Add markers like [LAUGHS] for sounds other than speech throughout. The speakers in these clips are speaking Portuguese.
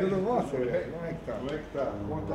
Tudo bom, senhor? Como é que tá? Como é que tá? Conta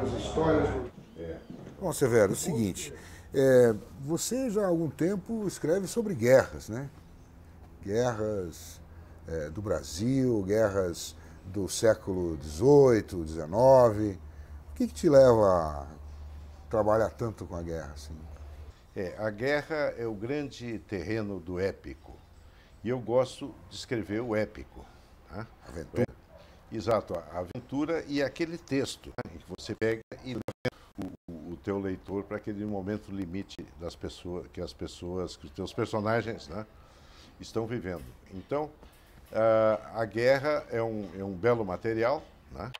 aí histórias. É. Bom, Severo, é o seguinte. É, você já há algum tempo escreve sobre guerras, né? Guerras é, do Brasil, guerras do século XVIII, XIX. O que, que, te leva a trabalhar tanto com a guerra? Assim? É, a guerra é o grande terreno do épico. E eu gosto de escrever o épico. Né? Aventura. Exato, a aventura e aquele texto né, que você pega e leva o, o teu leitor para aquele momento limite das pessoas, que as pessoas, que os teus personagens né, estão vivendo. Então, uh, a guerra é um, é um belo material, né?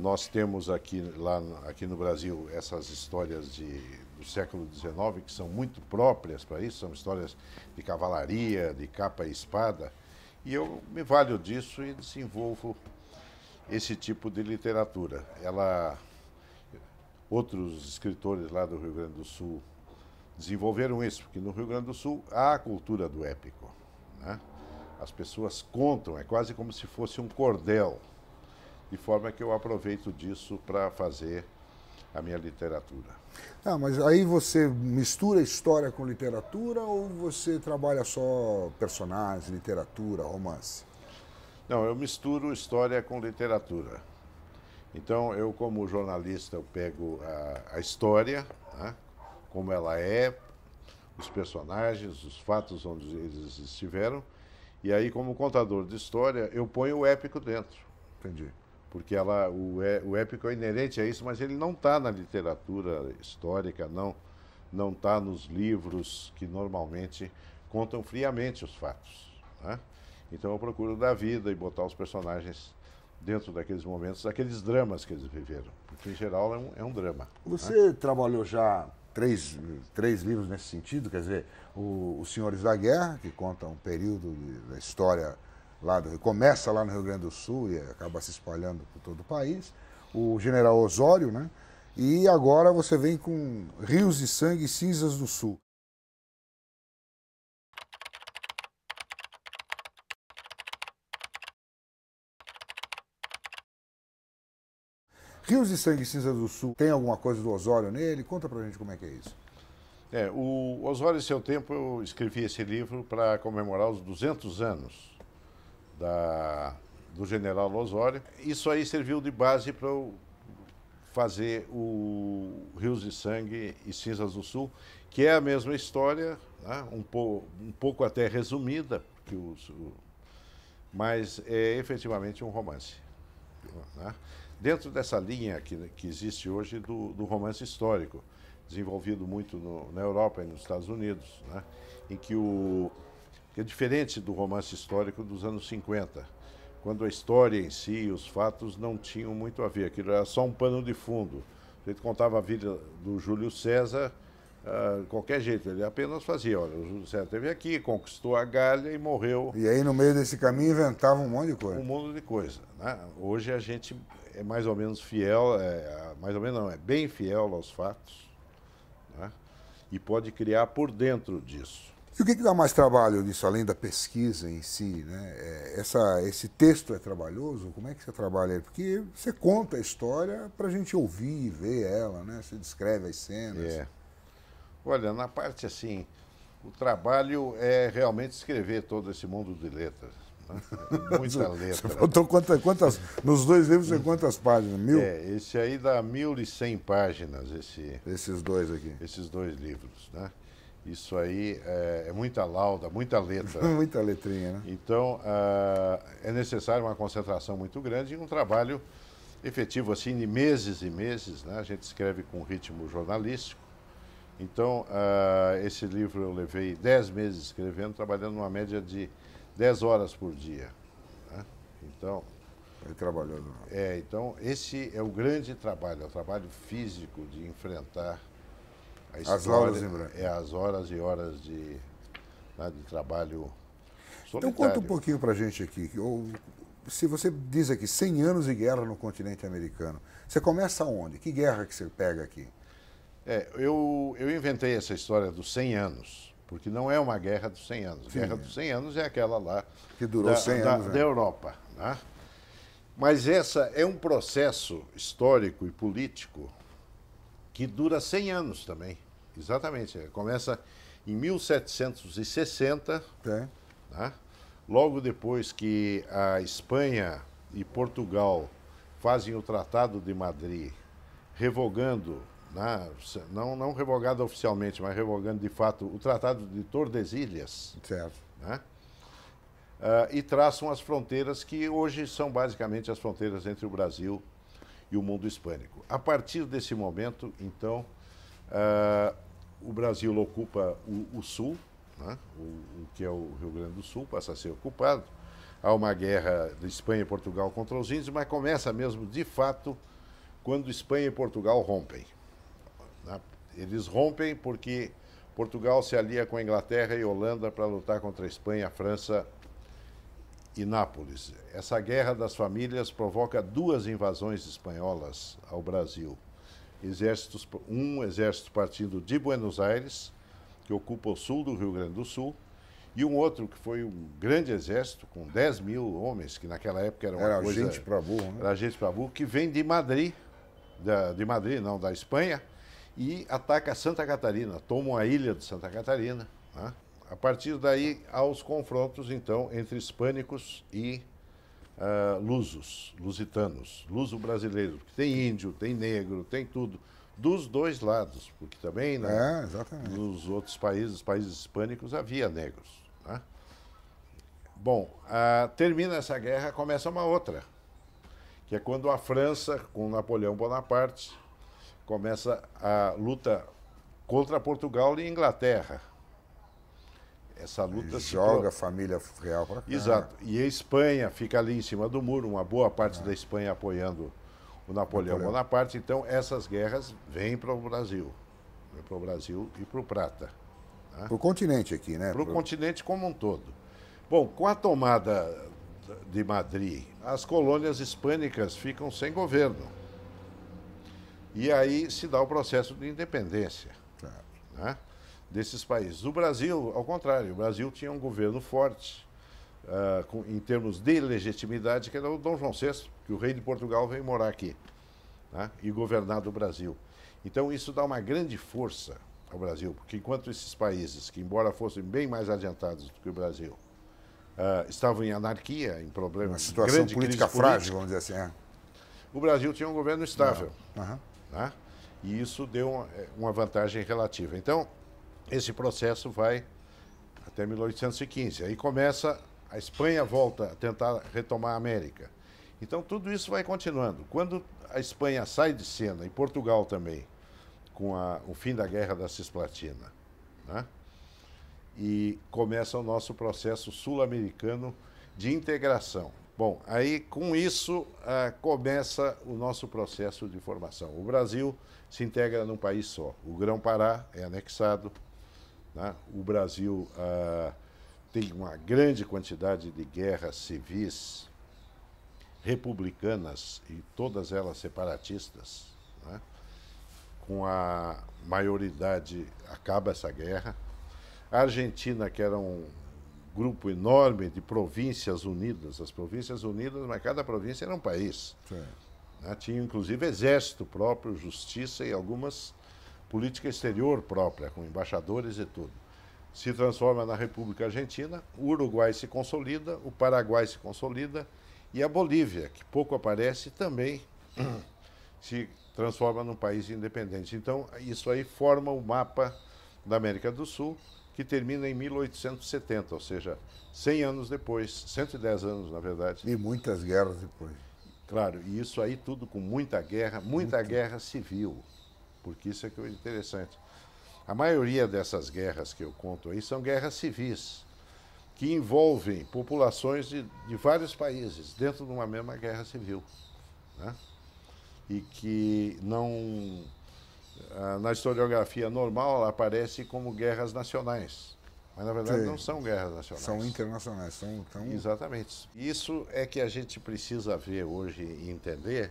Nós temos aqui, lá, aqui no Brasil essas histórias de, do século XIX que são muito próprias para isso, são histórias de cavalaria, de capa e espada, e eu me valho disso e desenvolvo esse tipo de literatura. Ela, outros escritores lá do Rio Grande do Sul desenvolveram isso, porque no Rio Grande do Sul há a cultura do épico. Né? As pessoas contam, é quase como se fosse um cordel de forma que eu aproveito disso para fazer a minha literatura. Ah, mas aí você mistura história com literatura ou você trabalha só personagens, literatura, romance? Não, eu misturo história com literatura. Então, eu como jornalista, eu pego a, a história, né, como ela é, os personagens, os fatos onde eles estiveram, e aí, como contador de história, eu ponho o épico dentro. Entendi porque ela, o, é, o épico é inerente a isso, mas ele não está na literatura histórica, não não está nos livros que normalmente contam friamente os fatos. Né? Então eu procuro dar vida e botar os personagens dentro daqueles momentos, daqueles dramas que eles viveram, porque em geral é um, é um drama. Né? Você né? trabalhou já três, três livros nesse sentido, quer dizer, o, Os Senhores da Guerra, que conta um período de, da história lá do Rio, começa lá no Rio Grande do Sul e acaba se espalhando por todo o país, o general Osório, né? E agora você vem com Rios de Sangue e Cinzas do Sul. Rios de Sangue e Cinzas do Sul tem alguma coisa do Osório nele? Conta pra gente como é que é isso. É, o Osório, e seu tempo, eu escrevi esse livro para comemorar os 200 anos da, do general Osório. Isso aí serviu de base para eu fazer o Rios de Sangue e Cinzas do Sul, que é a mesma história, né? um, po, um, pouco até resumida, que os, o, mas é efetivamente um romance. Né? Dentro dessa linha que, que existe hoje do, do romance histórico, desenvolvido muito no, na Europa e nos Estados Unidos, né? em que o que é diferente do romance histórico dos anos 50, quando a história em si, os fatos não tinham muito a ver, aquilo era só um pano de fundo. A gente contava a vida do Júlio César ah, de uh, qualquer jeito, ele apenas fazia, olha, o Júlio César esteve aqui, conquistou a Galha e morreu. E aí no meio desse caminho inventava um monte de coisa. Um monte de coisa. Né? Hoje a gente é mais ou menos fiel, é, mais ou menos não, é bem fiel aos fatos né? e pode criar por dentro disso. E o que, que dá mais trabalho nisso, além da pesquisa em si? Né? É, essa, esse texto é trabalhoso? Como é que você trabalha ele? Porque você conta a história para a gente ouvir e ver ela, né? Você descreve as cenas. É. Olha, na parte assim, o trabalho é realmente escrever todo esse mundo de letras. Né? [LAUGHS] muita letra. quantas, quantas, nos dois livros tem quantas páginas? Mil? É, esse aí dá mil e cem páginas, esse, esses dois aqui. Esses dois livros, né? Isso aí é, é muita lauda, muita letra. [LAUGHS] muita letrinha, né? Então, uh, é necessário uma concentração muito grande e um trabalho efetivo, assim, de meses e meses, né? A gente escreve com ritmo jornalístico. Então, uh, esse livro eu levei dez meses escrevendo, trabalhando numa média de dez horas por dia. Né? Então... Ele trabalhou. Né? É, então, esse é o grande trabalho, é o trabalho físico de enfrentar História, as horas em branco. É as horas e horas de, né, de trabalho solitário. Então conta um pouquinho para a gente aqui. Que, ou, se você diz aqui 100 anos de guerra no continente americano, você começa onde? Que guerra que você pega aqui? É, eu, eu inventei essa história dos 100 anos, porque não é uma guerra dos 100 anos. Sim. Guerra dos 100 anos é aquela lá que durou da, 100 anos, da, né? da Europa. Né? Mas essa é um processo histórico e político que dura 100 anos também. Exatamente. É, começa em 1760, é. né? logo depois que a Espanha e Portugal fazem o Tratado de Madrid, revogando, né? não, não revogado oficialmente, mas revogando de fato o Tratado de Tordesilhas. Certo. Né? Uh, e traçam as fronteiras que hoje são basicamente as fronteiras entre o Brasil e e o mundo hispânico. A partir desse momento, então, uh, o Brasil ocupa o, o Sul, né? o, o, que é o Rio Grande do Sul, passa a ser ocupado. Há uma guerra de Espanha e Portugal contra os índios, mas começa mesmo, de fato, quando Espanha e Portugal rompem. Né? Eles rompem porque Portugal se alia com a Inglaterra e Holanda para lutar contra a Espanha, a França e Nápoles. Essa guerra das famílias provoca duas invasões espanholas ao Brasil. Exércitos, um exército partindo de Buenos Aires, que ocupa o sul do Rio Grande do Sul, e um outro que foi um grande exército, com 10 mil homens, que naquela época era uma era coisa... Gente burro, né? Era gente para burro. que vem de Madrid, da, de Madrid, não, da Espanha, e ataca Santa Catarina, tomam a ilha de Santa Catarina, né? A partir daí, há os confrontos, então, entre hispânicos e uh, lusos, lusitanos, luso-brasileiros. Tem índio, tem negro, tem tudo. Dos dois lados, porque também né, é, exatamente. nos outros países, países hispânicos, havia negros. Né? Bom, uh, termina essa guerra, começa uma outra, que é quando a França, com Napoleão Bonaparte, começa a luta contra Portugal e Inglaterra. Essa luta joga a família real para cá. Exato. E a Espanha fica ali em cima do muro, uma boa parte da Espanha apoiando o Napoleão, Napoleão. Bonaparte. Então, essas guerras vêm para o Brasil. Vêm para o Brasil e para o Prata. Né? Para o continente aqui, né? Para o Pro... continente como um todo. Bom, com a tomada de Madrid, as colônias hispânicas ficam sem governo. E aí se dá o processo de independência. Claro. Né? desses países. O Brasil, ao contrário, o Brasil tinha um governo forte uh, com, em termos de legitimidade, que era o Dom João VI, que o rei de Portugal veio morar aqui né, e governar do Brasil. Então isso dá uma grande força ao Brasil, porque enquanto esses países, que embora fossem bem mais adiantados do que o Brasil, uh, estavam em anarquia, em problemas, uma situação política frágil, política, vamos dizer assim. É. O Brasil tinha um governo estável, uhum. né? e isso deu uma, é, uma vantagem relativa. Então esse processo vai até 1815. Aí começa, a Espanha volta a tentar retomar a América. Então tudo isso vai continuando. Quando a Espanha sai de cena, e Portugal também, com a, o fim da Guerra da Cisplatina, né? e começa o nosso processo sul-americano de integração. Bom, aí com isso ah, começa o nosso processo de formação. O Brasil se integra num país só. O Grão-Pará é anexado, né? O Brasil ah, tem uma grande quantidade de guerras civis republicanas e todas elas separatistas. Né? Com a maioridade acaba essa guerra. A Argentina, que era um grupo enorme de províncias unidas, as províncias unidas, mas cada província era um país. Né? Tinha inclusive exército próprio, justiça e algumas política exterior própria, com embaixadores e tudo. Se transforma na República Argentina, o Uruguai se consolida, o Paraguai se consolida e a Bolívia, que pouco aparece, também [CLEARS THROAT] se transforma num país independente. Então, isso aí forma o mapa da América do Sul, que termina em 1870, ou seja, 100 anos depois, 110 anos, na verdade. E muitas guerras depois. Claro, e isso aí tudo com muita guerra, muita, muita. guerra civil porque isso é que é interessante. A maioria dessas guerras que eu conto aí são guerras civis, que envolvem populações de, de vários países dentro de uma mesma guerra civil. Né? E que não. Ah, na historiografia normal, ela aparece como guerras nacionais. Mas na verdade Sim. não são guerras nacionais. São internacionais, são tão... Exatamente. Isso é que a gente precisa ver hoje e entender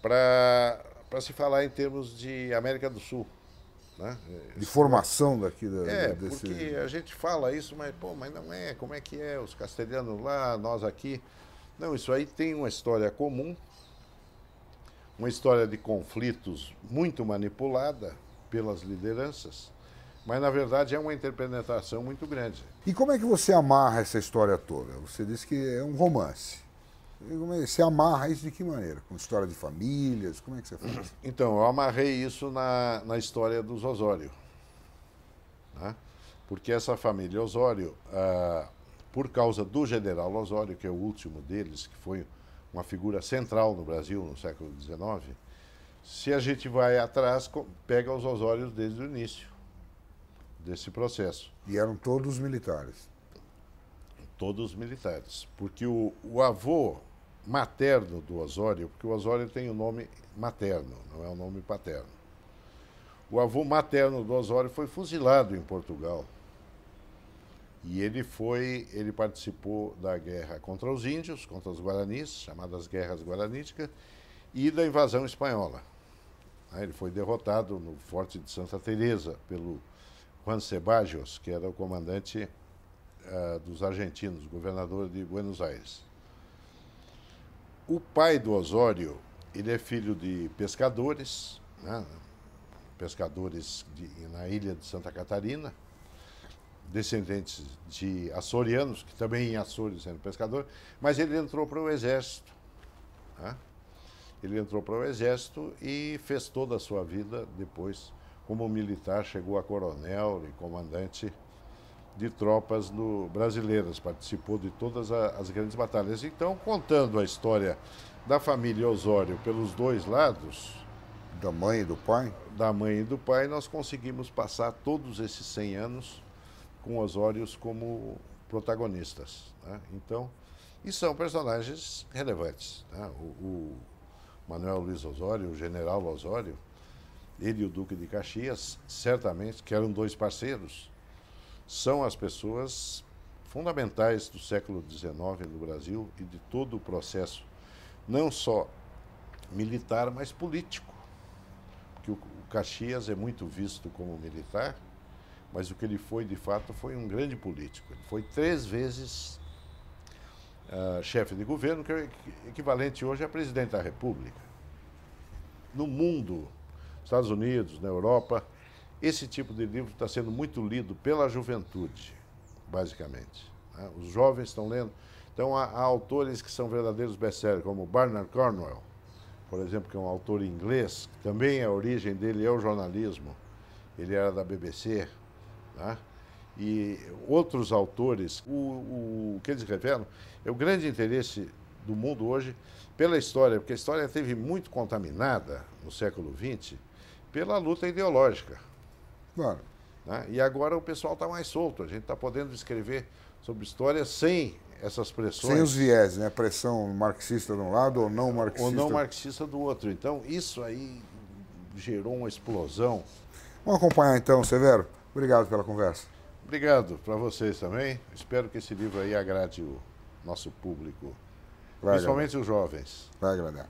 para para se falar em termos de América do Sul. Né? De formação daqui da, É, desse... porque a gente fala isso, mas, pô, mas não é, como é que é? Os castelhanos lá, nós aqui. Não, isso aí tem uma história comum, uma história de conflitos muito manipulada pelas lideranças, mas na verdade é uma interpenetração muito grande. E como é que você amarra essa história toda? Você disse que é um romance. Você amarra isso de que maneira? Com história de famílias? Como é que você faz? [CLEARS THROAT] Então, eu amarrei isso na, na história dos Osório. Né? Porque essa família Osório, ah, por causa do general Osório, que é o último deles, que foi uma figura central no Brasil no século XIX, se a gente vai atrás, pega os Osórios desde o início desse processo. E eram todos militares? Todos militares. Porque o, o avô materno do Osório, porque o Osório tem o um nome materno, não é o um nome paterno. O avô materno do Osório foi fuzilado em Portugal. E ele foi, ele participou da guerra contra os índios, contra os guaranis, chamadas guerras guaraníticas, e da invasão espanhola. Né, ele foi derrotado no Forte de Santa Teresa pelo Juan Sebajos, que era o comandante uh, dos argentinos, governador de Buenos Aires. O pai do Osório, ele é filho de pescadores, né? pescadores de, na ilha de Santa Catarina, descendentes de açorianos, que também em Açores eram pescadores, mas ele entrou para o exército. Né? Ele entrou para o exército e fez toda a sua vida depois como militar, chegou a coronel e comandante de tropas no, brasileiras, participou de todas a, as grandes batalhas. Então, contando a história da família Osório pelos dois lados. Da mãe e do pai? Da mãe e do pai, nós conseguimos passar todos esses 100 anos com Osórios como protagonistas. Né? Então, e são personagens relevantes. Né? O, o Manuel Luiz Osório, o general Osório, ele e o Duque de Caxias, certamente, que eram dois parceiros, são as pessoas fundamentais do século XIX no Brasil e de todo o processo, não só militar, mas político. Porque o Caxias é muito visto como militar, mas o que ele foi de fato foi um grande político. Ele foi três vezes uh, chefe de governo, que é equivalente hoje a presidente da República. No mundo, Estados Unidos, na Europa, esse tipo de livro está sendo muito lido pela juventude, basicamente. Né? Os jovens estão lendo. Então, há, há autores que são verdadeiros best-sellers, como Barnard Cornwell, por exemplo, que é um autor inglês, que também a origem dele é o jornalismo. Ele era da BBC. Né? E outros autores, o, o, o que eles revelam é o grande interesse do mundo hoje pela história, porque a história teve muito contaminada no século XX pela luta ideológica. Claro. Né? E agora o pessoal está mais solto, a gente está podendo escrever sobre história sem essas pressões. Sem os viés, né? pressão marxista de um lado ou não marxista. Ou não marxista do outro. Então, isso aí gerou uma explosão. Vamos acompanhar então, Severo. Obrigado pela conversa. Obrigado para vocês também. Espero que esse livro aí agrade o nosso público, Vai principalmente agradar. os jovens. Vai agradar.